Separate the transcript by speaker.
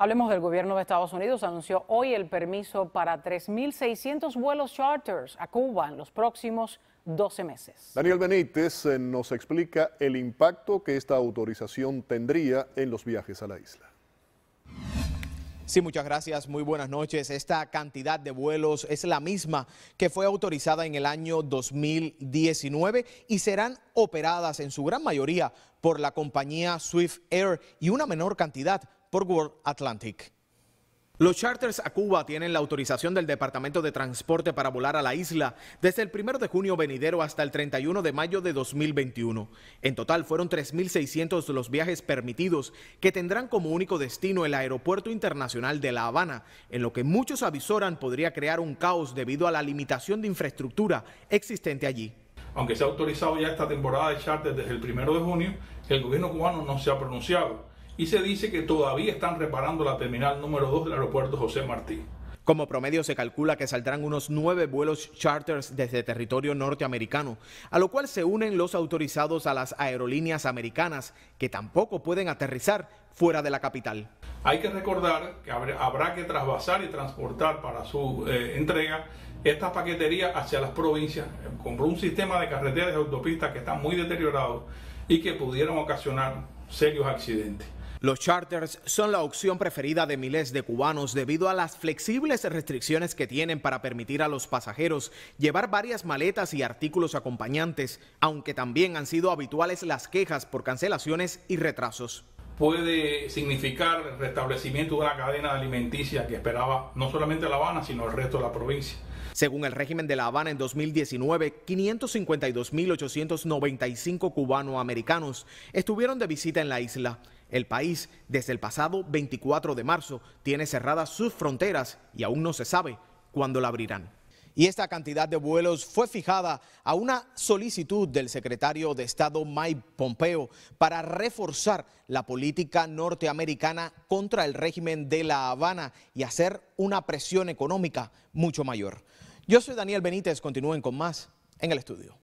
Speaker 1: Hablemos del gobierno de Estados Unidos. Anunció hoy el permiso para 3.600 vuelos charters a Cuba en los próximos 12 meses.
Speaker 2: Daniel Benítez eh, nos explica
Speaker 1: el impacto que esta autorización tendría en los viajes a la isla. Sí, muchas gracias. Muy buenas noches. Esta cantidad de vuelos es la misma que fue autorizada en el año 2019 y serán operadas en su gran mayoría por la compañía Swift Air y una menor cantidad por World Atlantic. Los charters a Cuba tienen la autorización del Departamento de Transporte para volar a la isla desde el 1 de junio venidero hasta el 31 de mayo de 2021. En total fueron 3.600 los viajes permitidos que tendrán como único destino el Aeropuerto Internacional de La Habana, en lo que muchos avisoran podría crear un caos debido a la limitación de infraestructura existente allí.
Speaker 2: Aunque se ha autorizado ya esta temporada de charters desde el 1 de junio, el gobierno cubano no se ha pronunciado y se dice que todavía están reparando la terminal número 2 del aeropuerto José Martí.
Speaker 1: Como promedio se calcula que saldrán unos nueve vuelos charters desde territorio norteamericano, a lo cual se unen los autorizados a las aerolíneas americanas, que tampoco pueden aterrizar fuera de la capital.
Speaker 2: Hay que recordar que habrá que trasvasar y transportar para su eh, entrega esta paquetería hacia las provincias, eh, con un sistema de carreteras y autopistas que están muy deteriorados y que pudieron ocasionar serios
Speaker 1: accidentes. Los charters son la opción preferida de miles de cubanos debido a las flexibles restricciones que tienen para permitir a los pasajeros llevar varias maletas y artículos acompañantes, aunque también han sido habituales las quejas por cancelaciones y retrasos.
Speaker 2: Puede significar el restablecimiento de una cadena alimenticia que esperaba no solamente La Habana, sino el resto de la provincia.
Speaker 1: Según el régimen de La Habana en 2019, 552.895 cubanoamericanos estuvieron de visita en la isla. El país, desde el pasado 24 de marzo, tiene cerradas sus fronteras y aún no se sabe cuándo la abrirán. Y esta cantidad de vuelos fue fijada a una solicitud del secretario de Estado Mike Pompeo para reforzar la política norteamericana contra el régimen de La Habana y hacer una presión económica mucho mayor. Yo soy Daniel Benítez, continúen con más en el estudio.